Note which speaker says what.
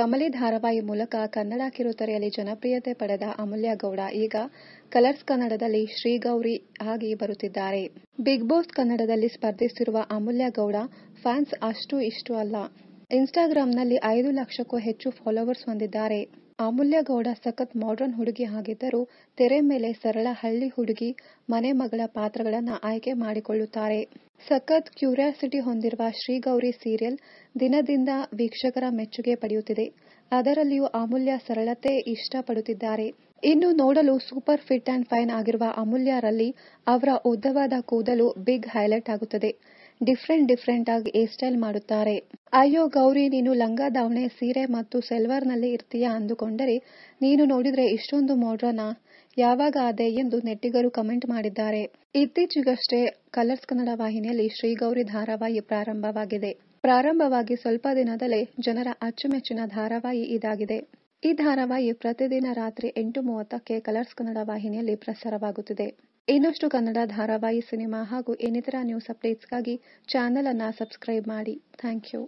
Speaker 1: ಕಮಲಿ ಧಾರಾವಾಹಿ ಮೂಲಕ ಕನ್ನಡ ಕಿರುತೆರೆಯಲ್ಲಿ ಜನಪ್ರಿಯತೆ ಪಡೆದ ಅಮೂಲ್ಯ ಗೌಡ ಈಗ ಕಲರ್ಸ್ ಕನ್ನಡದಲ್ಲಿ ಶ್ರೀಗೌರಿ ಆಗಿ ಬರುತ್ತಿದ್ದಾರೆ ಬಿಗ್ ಬಾಸ್ ಕನ್ನಡದಲ್ಲಿ ಸ್ಪರ್ಧಿಸಿರುವ ಅಮೂಲ್ಯ ಗೌಡ ಫ್ಯಾನ್ಸ್ ಅಷ್ಟು ಇಷ್ಟು ಅಲ್ಲ ಇನ್ಸ್ಟಾಗ್ರಾಂನಲ್ಲಿ ಐದು ಲಕ್ಷಕ್ಕೂ ಹೆಚ್ಚು ಫಾಲೋವರ್ಸ್ ಹೊಂದಿದ್ದಾರೆ ಅಮೂಲ್ಯ ಗೌಡ ಸಖತ್ ಮಾಡರ್ನ್ ಹುಡುಗಿ ಆಗಿದ್ದರೂ ತೆರೆ ಮೇಲೆ ಸರಳ ಹಳ್ಳಿ ಹುಡುಗಿ ಮನೆ ಮಗಳ ಪಾತ್ರಗಳನ್ನು ಆಯ್ಕೆ ಮಾಡಿಕೊಳ್ಳುತ್ತಾರೆ ಸಖತ್ ಕ್ಯೂರಿಯಾಸಿಟಿ ಹೊಂದಿರುವ ಶ್ರೀಗೌರಿ ಸೀರಿಯಲ್ ದಿನದಿಂದ ವೀಕ್ಷಕರ ಮೆಚ್ಚುಗೆ ಪಡೆಯುತ್ತಿದೆ ಅದರಲ್ಲಿಯೂ ಅಮೂಲ್ಯ ಸರಳತೆ ಇಷ್ಟಪಡುತ್ತಿದ್ದಾರೆ ಇನ್ನು ನೋಡಲು ಸೂಪರ್ ಫಿಟ್ ಅಂಡ್ ಫೈನ್ ಆಗಿರುವ ಅಮೂಲ್ಯರಲ್ಲಿ ಅವರ ಉದ್ದವಾದ ಕೂದಲು ಬಿಗ್ ಹೈಲೈಟ್ ಆಗುತ್ತದೆ ಡಿಫ್ರೆಂಟ್ ಡಿಫ್ರೆಂಟ್ ಆಗಿ ಏರ್ ಸ್ಟೈಲ್ ಮಾಡುತ್ತಾರೆ ಅಯ್ಯೋ ಗೌರಿ ನೀನು ಲಂಗ ದಾವಣೆ ಸೀರೆ ಮತ್ತು ಸೆಲ್ವಾರ್ನಲ್ಲಿ ಇರ್ತೀಯಾ ಅಂದುಕೊಂಡರೆ ನೀನು ನೋಡಿದರೆ ಇಷ್ಟೊಂದು ಮಾಡ್ರನಾ ಯಾವಾಗ ಆದೆ ಎಂದು ನೆಟ್ಟಿಗರು ಕಮೆಂಟ್ ಮಾಡಿದ್ದಾರೆ ಇತ್ತೀಚೆಗಷ್ಟೇ ಕಲರ್ಸ್ ಕನ್ನಡ ವಾಹಿನಿಯಲ್ಲಿ ಶ್ರೀಗೌರಿ ಧಾರಾವಾಹಿ ಪ್ರಾರಂಭವಾಗಿದೆ ಪ್ರಾರಂಭವಾಗಿ ಸ್ವಲ್ಪ ದಿನದಲ್ಲೇ ಜನರ ಅಚ್ಚುಮೆಚ್ಚಿನ ಧಾರಾವಾಹಿ ಇದಾಗಿದೆ ಈ ಧಾರಾವಾಹಿ ಪ್ರತಿದಿನ ರಾತ್ರಿ ಎಂಟು ಮೂವತ್ತಕ್ಕೆ ಕಲರ್ಸ್ ಕನ್ನಡ ವಾಹಿನಿಯಲ್ಲಿ ಪ್ರಸಾರವಾಗುತ್ತಿದೆ ಇನ್ನಷ್ಟು ಕನ್ನಡ ಧಾರಾವಾಹಿ ಸಿನಿಮಾ ಹಾಗೂ ಇನ್ನಿತರ ನ್ಯೂಸ್ ಅಪ್ಡೇಟ್ಸ್ಗಾಗಿ ಚಾನೆಲ್ ಅನ್ನು ಸಬ್ಸ್ಕ್ರೈಬ್ ಮಾಡಿ ಥ್ಯಾಂಕ್ ಯು